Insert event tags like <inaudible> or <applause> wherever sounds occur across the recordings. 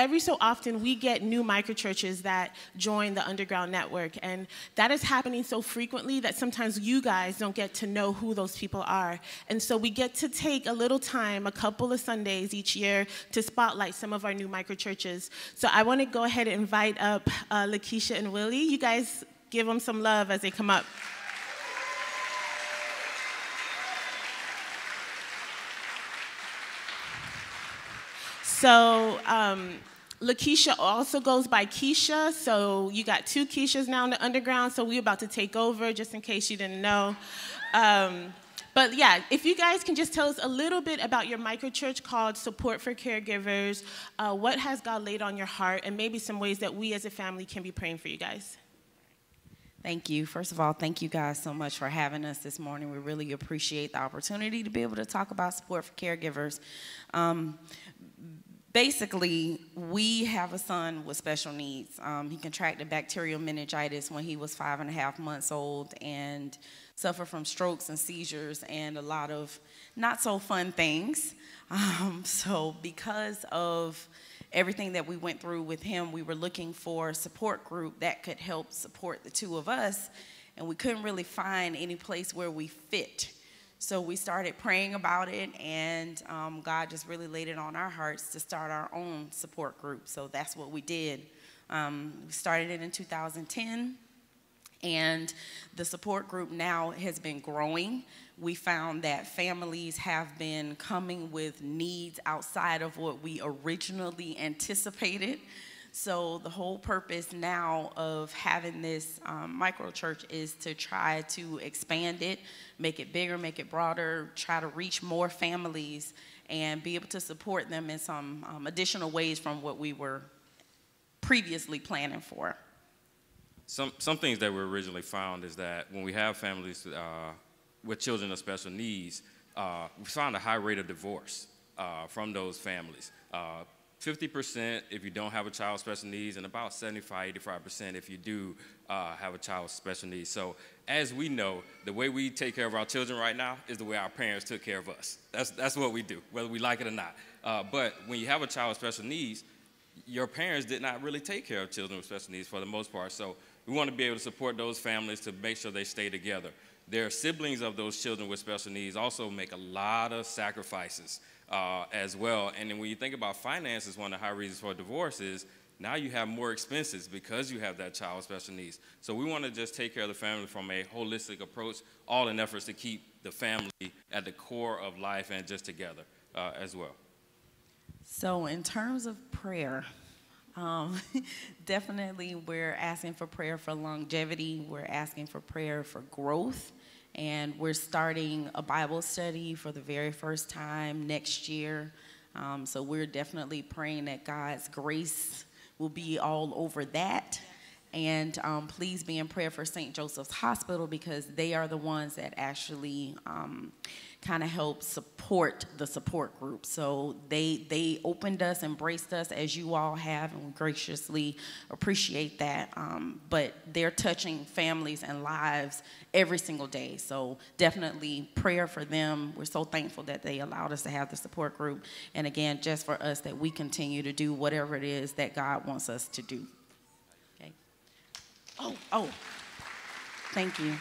every so often we get new microchurches that join the underground network and that is happening so frequently that sometimes you guys don't get to know who those people are and so we get to take a little time a couple of sundays each year to spotlight some of our new microchurches so i want to go ahead and invite up uh, lakeisha and willie you guys give them some love as they come up So um, Lakeisha also goes by Keisha, so you got two Keishas now in the underground, so we're about to take over just in case you didn't know. Um, but yeah, if you guys can just tell us a little bit about your microchurch called Support for Caregivers, uh, what has God laid on your heart, and maybe some ways that we as a family can be praying for you guys. Thank you. First of all, thank you guys so much for having us this morning. We really appreciate the opportunity to be able to talk about support for caregivers. Um, basically, we have a son with special needs. Um, he contracted bacterial meningitis when he was five and a half months old and suffered from strokes and seizures and a lot of not so fun things. <laughs> Um, so, because of everything that we went through with him, we were looking for a support group that could help support the two of us, and we couldn't really find any place where we fit so we started praying about it, and um, God just really laid it on our hearts to start our own support group. So that's what we did. Um, we started it in 2010. And the support group now has been growing. We found that families have been coming with needs outside of what we originally anticipated. So the whole purpose now of having this um, micro church is to try to expand it, make it bigger, make it broader, try to reach more families and be able to support them in some um, additional ways from what we were previously planning for. Some, some things that were originally found is that when we have families uh, with children of special needs, uh, we found a high rate of divorce uh, from those families. Uh, 50% if you don't have a child with special needs, and about 75, 85% if you do uh, have a child with special needs. So, as we know, the way we take care of our children right now is the way our parents took care of us. That's, that's what we do, whether we like it or not. Uh, but when you have a child with special needs, your parents did not really take care of children with special needs for the most part. So, we want to be able to support those families to make sure they stay together. Their siblings of those children with special needs also make a lot of sacrifices uh, as well. And then when you think about finances, one of the high reasons for divorce is now you have more expenses because you have that child with special needs. So we want to just take care of the family from a holistic approach, all in efforts to keep the family at the core of life and just together uh, as well. So in terms of prayer, um, <laughs> definitely we're asking for prayer for longevity. We're asking for prayer for growth and we're starting a Bible study for the very first time next year. Um, so we're definitely praying that God's grace will be all over that. And um, please be in prayer for St. Joseph's Hospital because they are the ones that actually um, kind of help support the support group. So they they opened us, embraced us as you all have, and we graciously appreciate that. Um, but they're touching families and lives every single day. So definitely prayer for them. We're so thankful that they allowed us to have the support group, and again, just for us that we continue to do whatever it is that God wants us to do. Oh, oh. Thank you.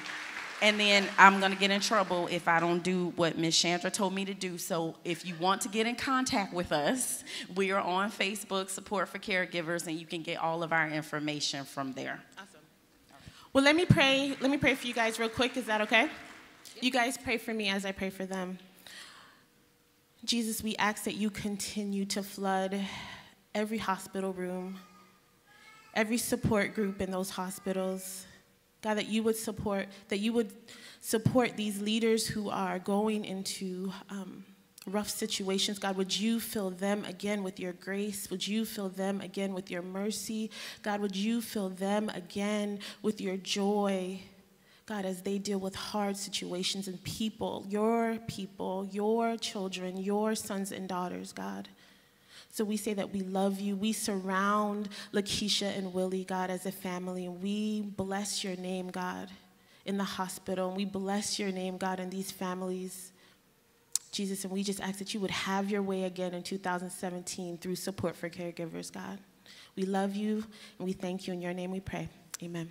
And then I'm going to get in trouble if I don't do what Ms. Chandra told me to do. So if you want to get in contact with us, we are on Facebook, Support for Caregivers, and you can get all of our information from there. Awesome. Well, let me pray. Let me pray for you guys real quick. Is that okay? You guys pray for me as I pray for them. Jesus, we ask that you continue to flood every hospital room, every support group in those hospitals. God, that you would support, that you would support these leaders who are going into um, rough situations. God, would you fill them again with your grace? Would you fill them again with your mercy? God, would you fill them again with your joy? God, as they deal with hard situations and people, your people, your children, your sons and daughters, God. So we say that we love you. We surround Lakeisha and Willie, God, as a family, and we bless your name, God, in the hospital, and we bless your name, God, in these families. Jesus, and we just ask that you would have your way again in 2017 through support for caregivers, God. We love you and we thank you. In your name we pray. Amen.